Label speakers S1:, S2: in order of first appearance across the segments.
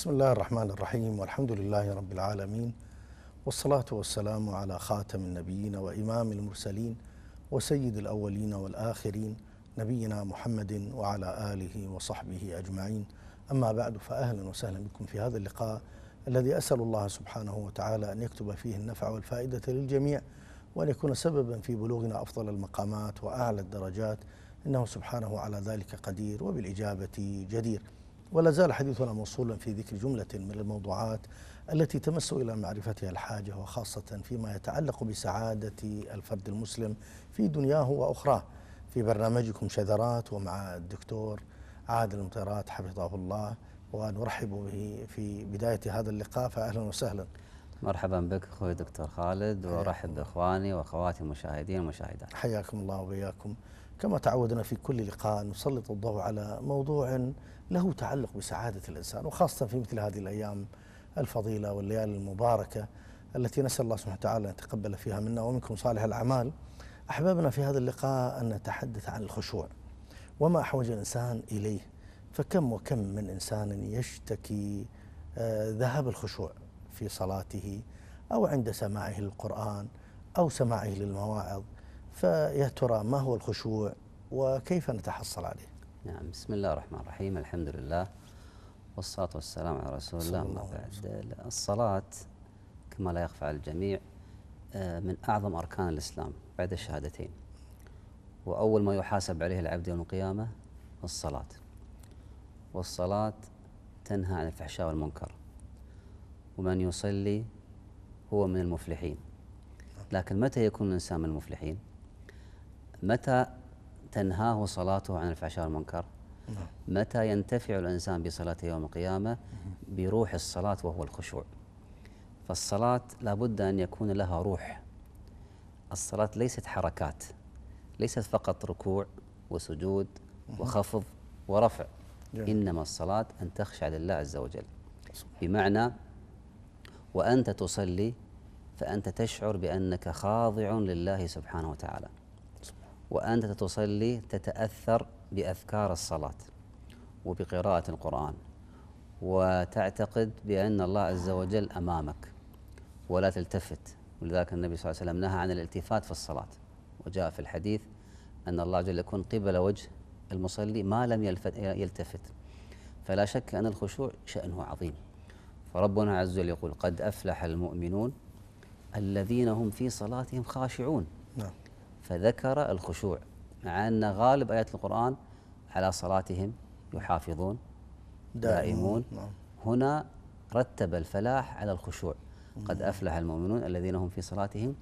S1: بسم
S2: الله الرحمن الرحيم والحمد لله رب العالمين والصلاة والسلام على خاتم النبيين وإمام المرسلين وسيد الأولين والآخرين نبينا محمد وعلى آله وصحبه أجمعين أما بعد فأهلا وسهلا بكم في هذا اللقاء الذي أسأل الله سبحانه وتعالى أن يكتب فيه النفع والفائدة للجميع وأن يكون سببا في بلوغنا أفضل المقامات وأعلى الدرجات إنه سبحانه على ذلك قدير وبالإجابة جدير ولا زال حديثنا موصولا في ذكر جملة من الموضوعات التي تمس إلى معرفتها الحاجة وخاصة فيما يتعلق بسعادة الفرد المسلم في دنياه وأخراه في برنامجكم شذرات ومع الدكتور عادل المطيرات حفظه الله ونرحب به في بداية هذا اللقاء فأهلا وسهلا
S1: مرحبا بك اخوي دكتور خالد وارحب باخواني واخواتي المشاهدين والمشاهدات.
S2: حياكم الله وبياكم. كما تعودنا في كل لقاء نسلط الضوء على موضوع له تعلق بسعادة الإنسان وخاصة في مثل هذه الأيام الفضيلة والليالي المباركة التي نسأل الله سبحانه وتعالى أن يتقبل فيها منا ومنكم صالح الأعمال أحببنا في هذا اللقاء أن نتحدث عن الخشوع وما أحوج الإنسان إليه فكم وكم من إنسان يشتكي آه، ذهاب الخشوع في صلاته أو عند سماعه للقرآن أو سماعه للمواعظ فيا ترى ما هو الخشوع وكيف نتحصل عليه
S1: نعم بسم الله الرحمن الرحيم الحمد لله والصلاة والسلام على رسول الله, الله بعد الصلاة كما لا يخفى على الجميع آه، من أعظم أركان الإسلام بعد الشهادتين وأول ما يحاسب عليه العبد يوم القيامة الصلاة والصلاة تنهى عن الفحشاء والمنكر ومن يصلي هو من المفلحين لكن متى يكون الإنسان من المفلحين متى تنهاه صلاته عن الفحشاء والمنكر نعم. متى ينتفع الإنسان بصلاته يوم القيامة بروح الصلاة وهو الخشوع فالصلاة لابد أن يكون لها روح الصلاة ليست حركات ليست فقط ركوع وسجود وخفض ورفع إنما الصلاة أن تخشع لله عز وجل بمعنى وأنت تصلي فأنت تشعر بأنك خاضع لله سبحانه وتعالى وأنت تصلي تتأثر بأذكار الصلاة وبقراءة القرآن وتعتقد بأن الله عز وجل أمامك ولا تلتفت ولذلك النبي صلى الله عليه وسلم نهى عن الالتفات في الصلاة وجاء في الحديث أن الله جل يكون قبل وجه المصلي ما لم يلتفت فلا شك أن الخشوع شأنه عظيم فربنا عز وجل يقول قد أفلح المؤمنون الذين هم في صلاتهم خاشعون فذكر الخشوع مع أن غالب آيات القرآن على صلاتهم يحافظون دائمون نعم. هنا رتب الفلاح على الخشوع قد أفلح المؤمنون الذين هم في صلاتهم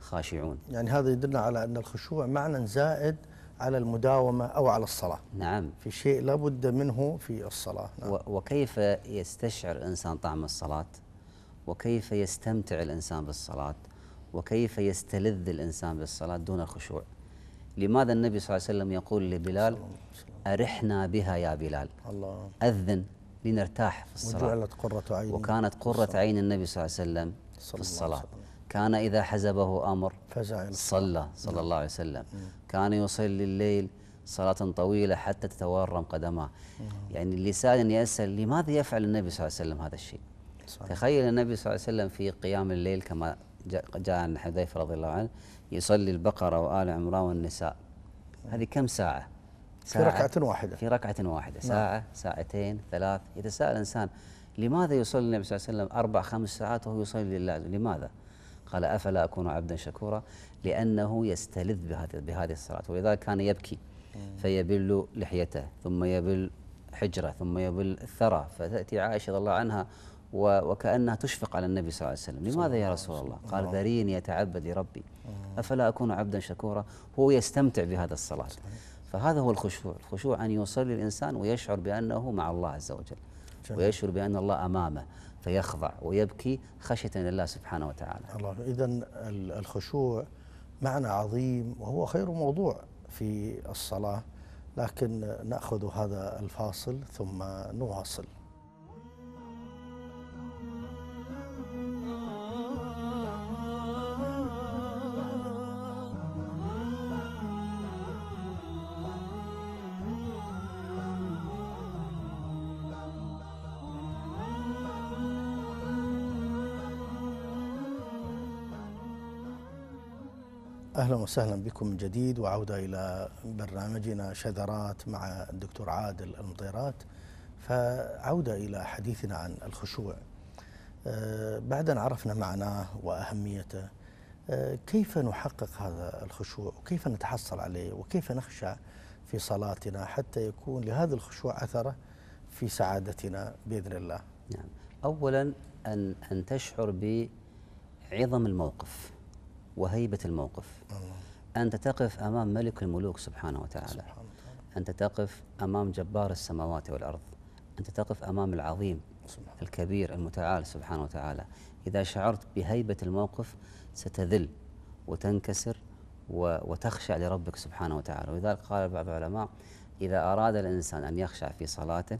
S1: خاشعون
S2: يعني هذا يدلنا على أن الخشوع معنى زائد على المداومة أو على
S1: الصلاة نعم في شيء لابد منه في الصلاة نعم. وكيف يستشعر الإنسان طعم الصلاة وكيف يستمتع الإنسان بالصلاة وكيف يستلذ الإنسان بالصلاة دون الخشوع لماذا النبي صلى الله عليه وسلم يقول لبلال أرحنا بها يا بلال الله أذن لنرتاح في الصلاة وجعلت قرة عين وكانت قرة عين النبي صلى الله عليه وسلم في الصلاة كان إذا حزبه أمر فزع صلى صلى الله عليه وسلم نعم. نعم. كان يصلي الليل صلاة طويلة حتى تتورم قدماه نعم. يعني اللسان يسأل لماذا يفعل النبي صلى الله عليه وسلم هذا الشيء تخيل النبي صلى الله عليه وسلم في قيام الليل كما جاء عن حذيفة رضي الله عنه يصلي البقرة وآل عمران والنساء هذه كم ساعة؟ ساعة في ركعة واحدة في ركعة واحدة نعم. ساعة نعم. ساعتين ثلاث يتساءل الإنسان لماذا يصلي النبي صلى الله عليه وسلم أربع خمس ساعات وهو يصلي لله لماذا؟ قال أفلا أكون عبدا شكورا لأنه يستلذ بهذه الصلاة ولذلك كان يبكي فيبل لحيته ثم يبل حجرة ثم يبل الثرى فتأتي عائشة رضي الله عنها وكأنها تشفق على النبي صلى الله عليه وسلم لماذا يا رسول الله قال ذريني يتعبد ربي آه. أفلا أكون عبدا شكورا هو يستمتع بهذا الصلاة فهذا هو الخشوع الخشوع أن يصلي الإنسان ويشعر بأنه مع الله عز وجل ويشعر بأن الله أمامه فيخضع ويبكي خشية لله سبحانه وتعالى
S2: الله إذا الخشوع معنى عظيم وهو خير موضوع في الصلاة لكن نأخذ هذا الفاصل ثم نواصل اهلا وسهلا بكم من جديد وعوده الى برنامجنا شذرات مع الدكتور عادل المطيرات فعوده الى حديثنا عن الخشوع آه، بعد ان عرفنا معناه واهميته آه، كيف نحقق هذا الخشوع وكيف نتحصل عليه وكيف نخشع في صلاتنا حتى يكون لهذا الخشوع اثره في سعادتنا
S1: باذن الله. نعم، اولا ان ان تشعر بعظم الموقف. وهيبة الموقف الله. أنت تقف أمام ملك الملوك سبحانه وتعالى سبحانه أنت تقف أمام جبار السماوات والأرض أنت تقف أمام العظيم سبحانه. الكبير المتعال سبحانه وتعالى إذا شعرت بهيبة الموقف ستذل وتنكسر وتخشع لربك سبحانه وتعالى ولذلك قال بعض العلماء إذا أراد الإنسان أن يخشع في صلاته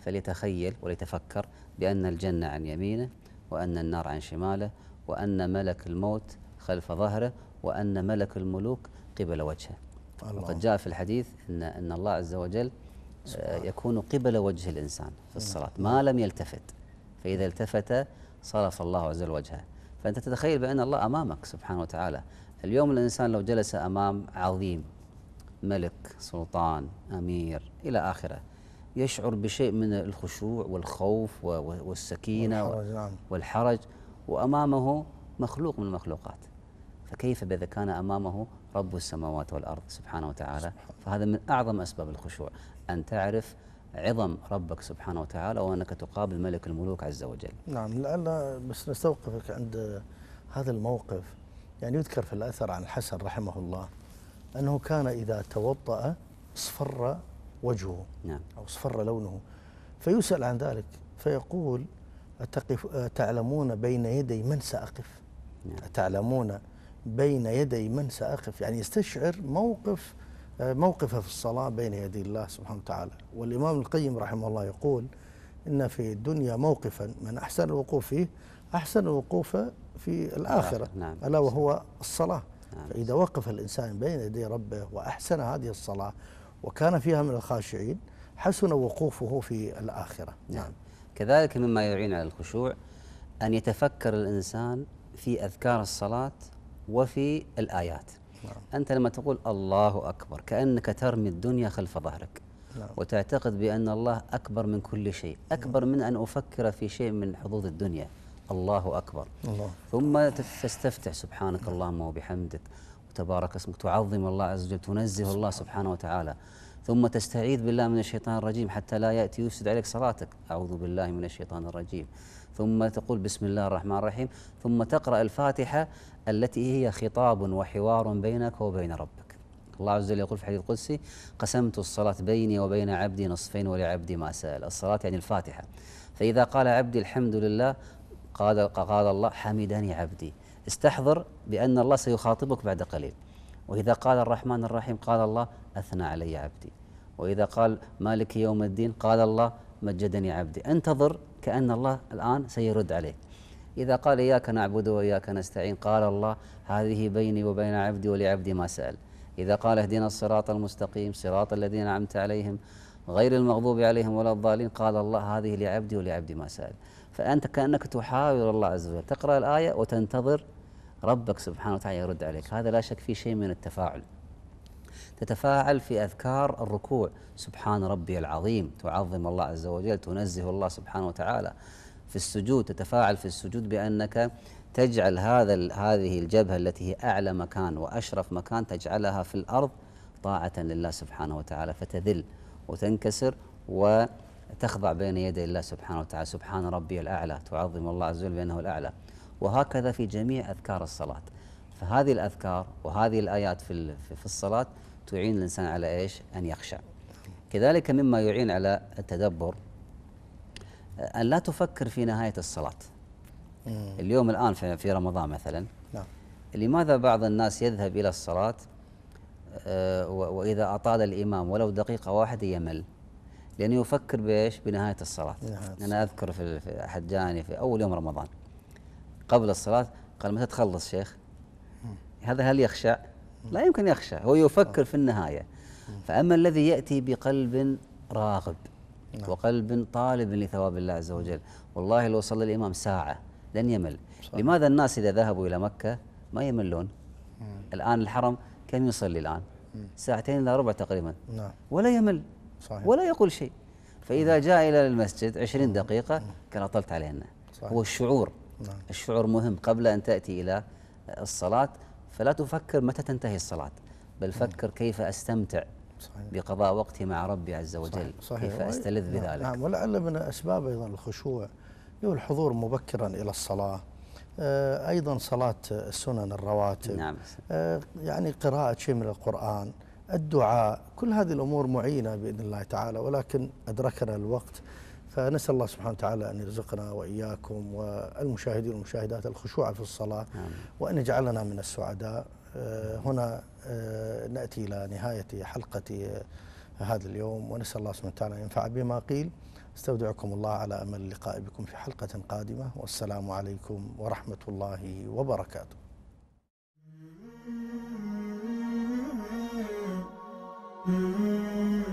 S1: فليتخيل وليتفكر بأن الجنة عن يمينه وأن النار عن شماله وأن ملك الموت خلف ظهره وأن ملك الملوك قبل وجهه الله. وقد جاء في الحديث أن, إن الله عز وجل آه، يكون قبل وجه الإنسان في نعم. الصلاة ما لم يلتفت فإذا التفت صرف الله عز وجل وجهه فأنت تتخيل بأن الله أمامك سبحانه وتعالى اليوم الإنسان لو جلس أمام عظيم ملك سلطان أمير إلى آخره يشعر بشيء من الخشوع والخوف والسكينة والحرج, نعم. والحرج وأمامه مخلوق من المخلوقات فكيف إذا كان أمامه رب السماوات والأرض سبحانه وتعالى فهذا من أعظم أسباب الخشوع أن تعرف عظم ربك سبحانه وتعالى وأنك تقابل ملك الملوك عز وجل
S2: نعم لعل بس نستوقفك عند هذا الموقف يعني يذكر في الأثر عن الحسن رحمه الله أنه كان إذا توضأ اصفر وجهه نعم. أو اصفر لونه فيسأل عن ذلك فيقول أتقف تعلمون بين يدي من سأقف نعم. تعلمون بين يدي من سأقف يعني يستشعر موقف آه، موقفه في الصلاة بين يدي الله سبحانه وتعالى والإمام القيم رحمه الله يقول إن في الدنيا موقفا من أحسن الوقوف فيه أحسن الوقوف في الآخرة نعم. ألا وهو الصلاة نعم. فإذا وقف الإنسان بين يدي ربه وأحسن هذه الصلاة وكان فيها من الخاشعين حسن وقوفه في الآخرة
S1: نعم. نعم كذلك مما يعين على الخشوع أن يتفكر الإنسان في أذكار الصلاة وفي الآيات نعم. أنت لما تقول الله أكبر كأنك ترمي الدنيا خلف ظهرك نعم. وتعتقد بأن الله أكبر من كل شيء أكبر نعم. من أن أفكر في شيء من حظوظ الدنيا الله أكبر الله. ثم تستفتح سبحانك اللهم وبحمدك وتبارك اسمك تعظم الله عز وجل تنزه الله سبحانه وتعالى ثم تستعيذ بالله من الشيطان الرجيم حتى لا يأتي يفسد عليك صلاتك أعوذ بالله من الشيطان الرجيم ثم تقول بسم الله الرحمن الرحيم ثم تقرأ الفاتحة التي هي خطاب وحوار بينك وبين ربك الله عز وجل يقول في الحديث القدسي قسمت الصلاة بيني وبين عبدي نصفين ولعبدي ما سأل الصلاة يعني الفاتحة فإذا قال عبدي الحمد لله قال, قال الله حمدني عبدي استحضر بأن الله سيخاطبك بعد قليل وإذا قال الرحمن الرحيم قال الله أثنى علي عبدي وإذا قال مالك يوم الدين قال الله مجدني عبدي انتظر كأن الله الآن سيرد عليك إذا قال إياك نعبد وإياك نستعين قال الله هذه بيني وبين عبدي ولعبدي ما سأل إذا قال اهدنا الصراط المستقيم صراط الذين أنعمت عليهم غير المغضوب عليهم ولا الضالين قال الله هذه لعبدي ولعبدي ما سأل فأنت كأنك تحاور الله عز وجل تقرأ الآية وتنتظر ربك سبحانه وتعالى يرد عليك هذا لا شك فيه شيء من التفاعل تتفاعل في أذكار الركوع سبحان ربي العظيم تعظم الله عز وجل تنزه الله سبحانه وتعالى في السجود تتفاعل في السجود بأنك تجعل هذا هذه الجبهة التي هي أعلى مكان وأشرف مكان تجعلها في الأرض طاعة لله سبحانه وتعالى فتذل وتنكسر وتخضع بين يدي الله سبحانه وتعالى سبحان ربي الأعلى تعظم الله عز وجل بأنه الأعلى وهكذا في جميع أذكار الصلاة فهذه الأذكار وهذه الآيات في في الصلاة تعين الإنسان على إيش أن يخشع كذلك مما يعين على التدبر أن لا تفكر في نهاية الصلاة اليوم الآن في رمضان مثلا نعم. لماذا بعض الناس يذهب إلى الصلاة آه، وإذا أطال الإمام ولو دقيقة واحدة يمل لأنه يفكر بإيش بنهاية الصلاة أنا أذكر في أحد جاني في أول يوم رمضان قبل الصلاة قال متى تخلص شيخ هذا هل يخشى لا يمكن يخشى هو يفكر في النهاية فأما الذي يأتي بقلب راغب نعم. وقلب طالب لثواب الله عز وجل والله لو صلى الإمام ساعة لن يمل لماذا الناس إذا ذهبوا إلى مكة ما يملون الآن الحرم كم يصلي الآن ساعتين إلى ربع تقريبا نعم. ولا يمل صحيح. ولا يقول شيء فإذا جاء إلى المسجد عشرين دقيقة كان أطلت علينا هو الشعور نعم. الشعور مهم قبل أن تأتي إلى الصلاة فلا تفكر متى تنتهي الصلاة بل نعم. فكر كيف أستمتع صحيح. بقضاء وقتي مع ربي عز وجل صحيح. كيف أستلذ نعم. بذلك
S2: نعم, ولعل من أسباب أيضا الخشوع هو الحضور مبكرا إلى الصلاة آه، أيضا صلاة السنن الرواتب نعم. آه، يعني قراءة شيء من القرآن الدعاء كل هذه الأمور معينة بإذن الله تعالى ولكن أدركنا الوقت فنسال الله سبحانه وتعالى ان يرزقنا واياكم والمشاهدين والمشاهدات الخشوع في الصلاه وان يجعلنا من السعداء آه، هنا آه، ناتي الى نهايه حلقه آه، هذا اليوم ونسال الله سبحانه وتعالى ان ينفع بما قيل استودعكم الله على امل اللقاء بكم في حلقه قادمه والسلام عليكم ورحمه الله وبركاته
S1: Mm-hmm. mm-hmm.